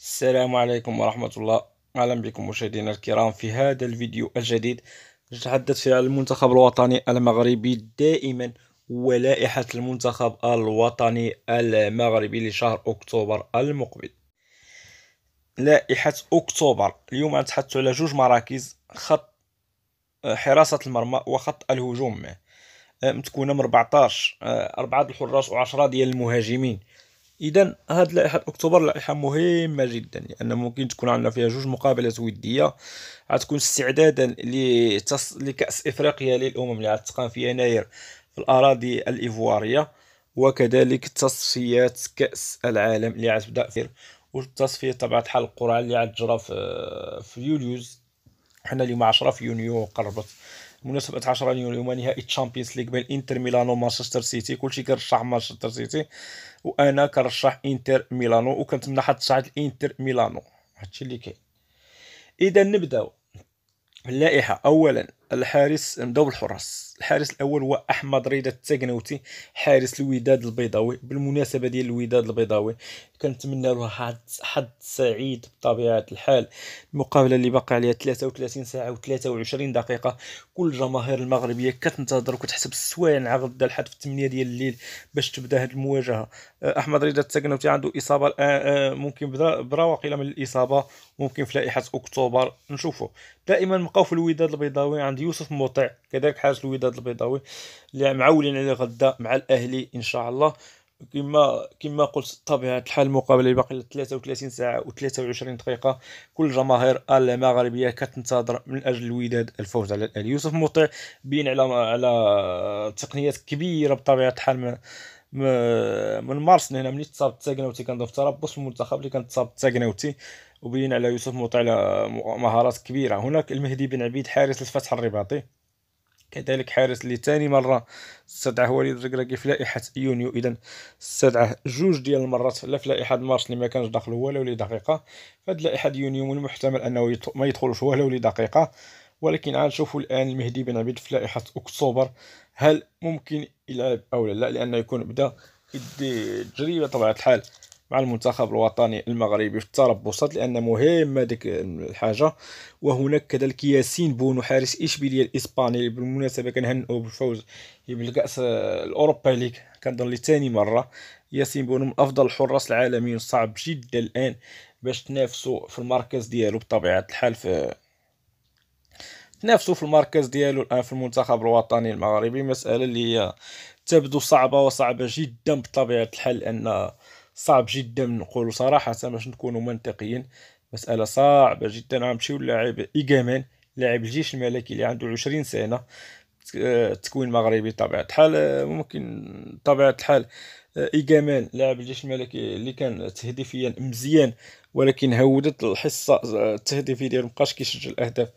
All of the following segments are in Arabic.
السلام عليكم ورحمة الله أهلا بكم مشاهدينا الكرام في هذا الفيديو الجديد نتحدث فيه عن المنتخب الوطني المغربي دائما ولائحة المنتخب الوطني المغربي لشهر أكتوبر المقبل لائحة أكتوبر اليوم نتحدث على جوج مراكز خط آه، حراسة المرمى وخط الهجوم آه، متكونة من 14 آه، أربعة الحراس وعشرة ديال المهاجمين اذا هذه لائحه اكتوبر لائحه مهمه جدا لان ممكن تكون عندنا فيها جوج مقابلات وديه غتكون استعدادا لتص... لكاس افريقيا للامم اللي غتقام في يناير في الاراضي الايفواريه وكذلك تصفيات كاس العالم اللي غتبدا في والتصفيه طبعا حال القرعه اللي غتجرى في في يوليوز حنا اليوم 10 في يونيو قربت مناسبة 10 يونيو يوم نهائي تشامبيونز ليغ بين انتر ميلانو ومانشستر سيتي كلشي كرشح مانشستر سيتي وانا كرشح انتر ميلانو وكنتمنى حتى تصعد انتر ميلانو هادشي اللي كاين اذا نبداو اللائحه اولا الحارس نبداو الحراس الحارس الاول هو احمد رضا التاكنوتي حارس الوداد البيضاوي بالمناسبه ديال الوداد البيضاوي كنتمنى له حظ حد سعيد بطبيعه الحال المقابله اللي باقي عليها 33 ساعه و23 دقيقه كل الجماهير المغربيه كتنتظر وكتحسب السوايع على غدا الحد في 8 ديال الليل باش تبدا هذه المواجهه آه، احمد رضا التاكنوتي عنده اصابه آه، ممكن بدا واقيلا من الاصابه ممكن في لائحه اكتوبر نشوفه دائما بقاو في الوداد البيضاوي عند محمد يوسف مطيع كذلك حاج الوداد البيضاوي اللي معولين عليه غدا مع الاهلي ان شاء الله كما كما قلت طبيعه الحال المقابله باقي 33 ساعه و23 دقيقه كل جماهير المغربيه كتنتظر من اجل الوداد الفوز على الاهلي يوسف مطيع بين على على تقنيات كبيره بطبيعه الحال من من مارس هنا ملي تصاب تساكناوتي كنضيف تربص المنتخب اللي كان تصاب التاكناوتي وبين على يوسف مطيع مهارات كبيرة هناك المهدي بن عبيد حارس الفتح الرباطي كذلك حارس لثاني مرة استدعاه وليد الركراكي في لائحة يونيو إذا استدعاه جوج ديال المرات لا في لائحة مارس اللي ما كانش داخل ولا دقيقه فهاد لائحة يونيو من المحتمل أنه ما يدخلش ولا دقيقه ولكن عاد نشوفوا الآن المهدي بن عبيد في لائحة أكتوبر هل ممكن يلعب أو لا لأنه يكون بدا يدي تجربة طبعا الحال مع المنتخب الوطني المغربي في التربصات لان مهمه ديك الحاجه وهناك كذلك ياسين بونو حارس اشبيليه الاسباني بالمناسبه كنهنئو بالفوز بالكاس الاوروبا ليغ كنظن لثاني مره ياسين بونو من افضل الحراس العالميين صعب جدا الان باش تنافسوا في المركز ديالو بطبيعه الحال في تنافسوا في المركز ديالو الان في المنتخب الوطني المغربي مساله اللي هي تبدو صعبه وصعبه جدا بطبيعه الحال لان صعب جدا نقول صراحة باش نكونوا منطقيين مسألة صعبة جدا عم تشيو للاعب إيجامان لاعب الجيش الملكي اللي عنده عشرين سنة تكوين مغربي طبيعة الحال ممكن طبيعة الحال إيجامان لاعب الجيش الملكي اللي كان تهديفيا مزيان ولكن هودت الحصة التهديفية ديالو مبقاش كيسجل أهداف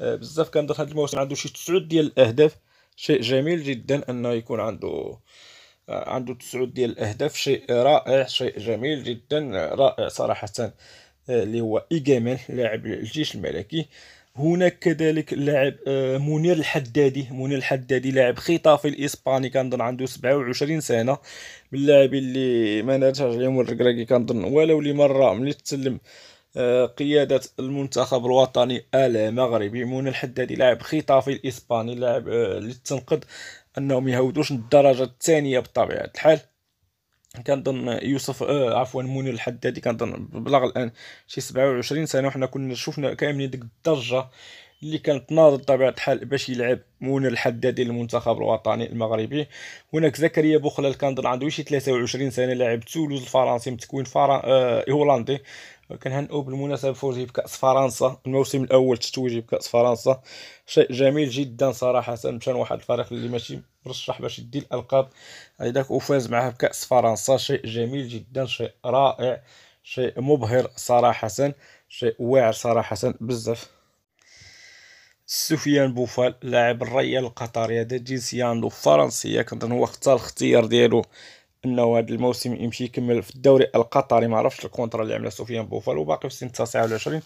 بزاف كان هذا الموسم عنده شي تسعود ديال الأهداف شيء جميل جدا أنه يكون عنده عنده تسعود ديال الاهداف شيء رائع شيء جميل جدا رائع صراحه آه، اللي هو ايجامل لاعب الجيش الملكي هناك كذلك اللاعب آه، منير الحدادي منير الحدادي لاعب خطافي الاسباني كنظن عنده 27 سنه من اللاعب اللي ما نرجع اليوم الركراكي كنظن ولو لمره ملي تسلم آه، قيادة المنتخب الوطني المغربي منير الحدادي لاعب خطافي الاسباني لاعب اللي تنقد انهم يهودوش الدرجه الثانيه بطبيعه الحال كنظن يوسف آه عفوا منير الحدادي كنظن بلغ الان شي 27 سنه وحنا كنا شفنا كاملين ديك الدرجه اللي كان تناضل بطبيعه الحال باش يلعب مون الحدادي للمنتخب الوطني المغربي هناك زكريا بوخلال كان عنده شي 23 سنه لاعب تولوز الفرنسي من تكوين آه... هولندي كنهنئوا بالمناسبه فوزه بكاس فرنسا الموسم الاول تتويجي بكاس فرنسا شيء جميل جدا صراحه مشان واحد الفريق اللي ماشي مرشح باش يدي الالقاب هذاك وفاز معاه بكاس فرنسا شيء جميل جدا شيء رائع شيء مبهر صراحه شيء واعر صراحه بزاف سفيان بوفال لاعب الريال القطري هذا جنسية عنده فرنسية كنظن هو اختار الاختيار ديالو انه هذا الموسم يمشي يكمل في الدوري القطري ما عرفش الكونترا اللي عملها سفيان بوفال وباقي في سن 29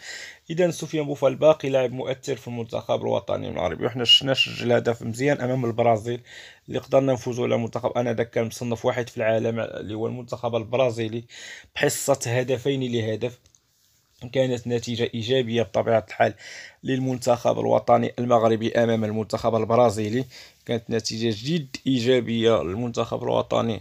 اذا سفيان بوفال باقي لاعب مؤثر في المنتخب الوطني المغربي وحنا شفنا سجل هدف مزيان امام البرازيل اللي قدرنا نفوزوا على منتخب انا ذاك كان مصنف واحد في العالم اللي هو المنتخب البرازيلي بحصه هدفين لهدف كانت نتيجة إيجابية بطبيعة الحال للمنتخب الوطني المغربي أمام المنتخب البرازيلي كانت نتيجة جد إيجابية للمنتخب الوطني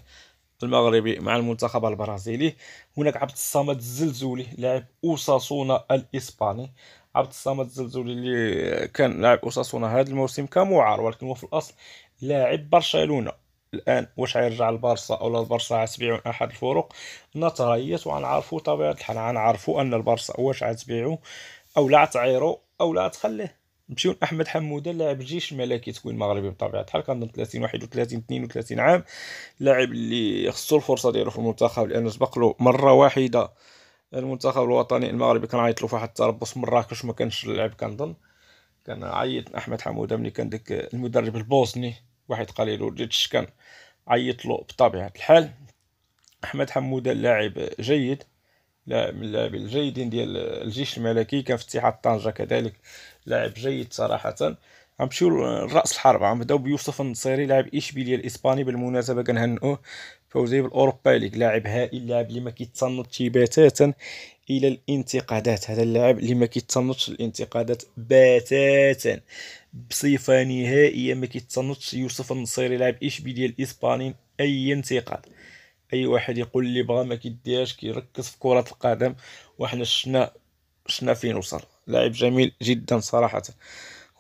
المغربي مع المنتخب البرازيلي هناك عبد الصمد الزلزولي لاعب أوساسونا الإسباني عبد الصمد الزلزولي اللي كان لاعب أوساسونا هذا الموسم كمعار ولكن هو في الأصل لاعب برشلونة الان واش غيرجع البارسا او البارسا غتبيعو احد الفرق نتريت وغنعرفو طبيعه الحال غنعرفو ان البارسا واش غتبيعو او لا تعيرو او لا تخليه نمشيو لاحمد حموده لاعب الجيش الملكي تكوين مغربي بطبيعه الحال كنظن 30 31 32 عام لاعب اللي خصو الفرصه ديالو في المنتخب لانه سبق له مره واحده المنتخب الوطني المغربي كان عيط له في واحد التربص مراكش ما كانش اللاعب كنظن كان عيط احمد حموده ملي كان داك المدرب البوسني واحد قال له رجيت الشكان عيط له بطبيعة الحال أحمد حمودة لاعب جيد لاعب من اللاعبين الجيدين ديال الجيش الملكي كان في اتحاد طنجة كذلك لاعب جيد صراحة غنمشيو لراس الحرب غنبداو بيوسف النصيري لاعب اشبيليا الاسباني بالمناسبه كنهنئوه فوزي بالاوروبا ليغ لاعب هائل لاعب اللي ما كيتصنت بتاتا الى الانتقادات هذا اللاعب اللي ما كيتصنتش الانتقادات بتاتا بصفه نهائيه ما كيتصنتش يوسف النصيري لاعب اشبيليا الاسباني اي انتقاد اي واحد يقول لي بغا ما كيديهاش كيركز في كره القدم وحنا شفنا شفنا فين وصل لاعب جميل جدا صراحه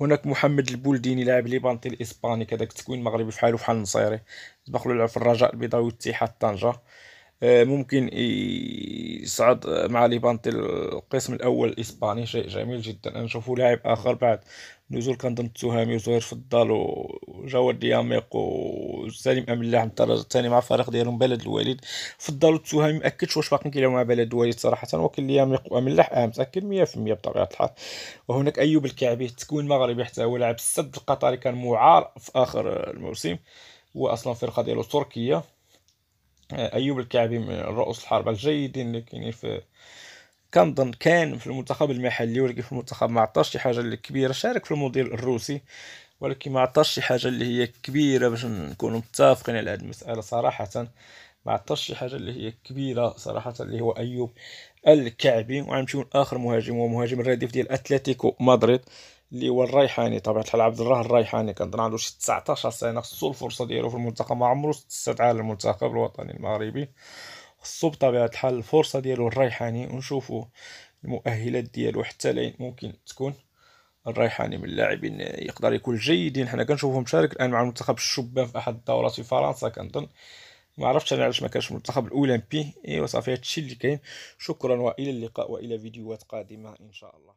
هناك محمد البولديني لاعب ليبانتي الاسباني كذاك تكوين مغربي فحالو فحال النصيري دخلوا يلعب في الرجاء البيضاوي واتحاد طنجه آه، ممكن يصعد مع ليفانتي القسم الاول الاسباني شيء جميل جدا نشوفوا لاعب اخر بعد نزول كنظن التهامي وزهير فضال وجواد دياميق وسليم املاح من الدرجه الثانيه مع فريق ديالهم بلد الوليد فضال التهامي مأكدش واش باقيين كيلعبوا مع بلد الوالد صراحه ولكن دياميق واملاح اه متاكد 100% بطبيعه الحال وهناك ايوب الكعبي تكوين مغربي حتى هو لاعب السد القطري كان معار في اخر الموسم هو اصلا الفرقه ديالو تركيه أيوب الكعبي من رؤوس الحربة الجيدين يعني في كنظن كان في المنتخب المحلي ولكن في المنتخب ما عطاش شي حاجه اللي كبيره شارك في الموديل الروسي ولكن ما عطاش شي حاجه اللي هي كبيره باش نكونوا متفقين على هذه المساله صراحه ما عطاش شي حاجه اللي هي كبيره صراحه اللي هو ايوب الكعبي وغنمشيو لاخر مهاجم هو مهاجم الرديف ديال اتلتيكو مدريد اللي هو الريحاني طبعا الحال عبد الله الريحاني كنظن عنده شي 19 سنه خصو الفرصه ديالو في المنتخب ما عمرو استدعى المنتخب الوطني المغربي خصو بطبيعه الحال الفرصه ديالو الريحاني ونشوفوا المؤهلات ديالو حتى لين ممكن تكون الريحاني من اللاعبين يقدر يكون جيدين حنا كنشوفه مشارك الان مع المنتخب الشبان في احد الدورات في فرنسا كنظن ما عرفتش انا علاش ما كانش المنتخب الاولمبي ايوا صافي هادشي اللي كاين شكرا والى اللقاء والى فيديوهات قادمه ان شاء الله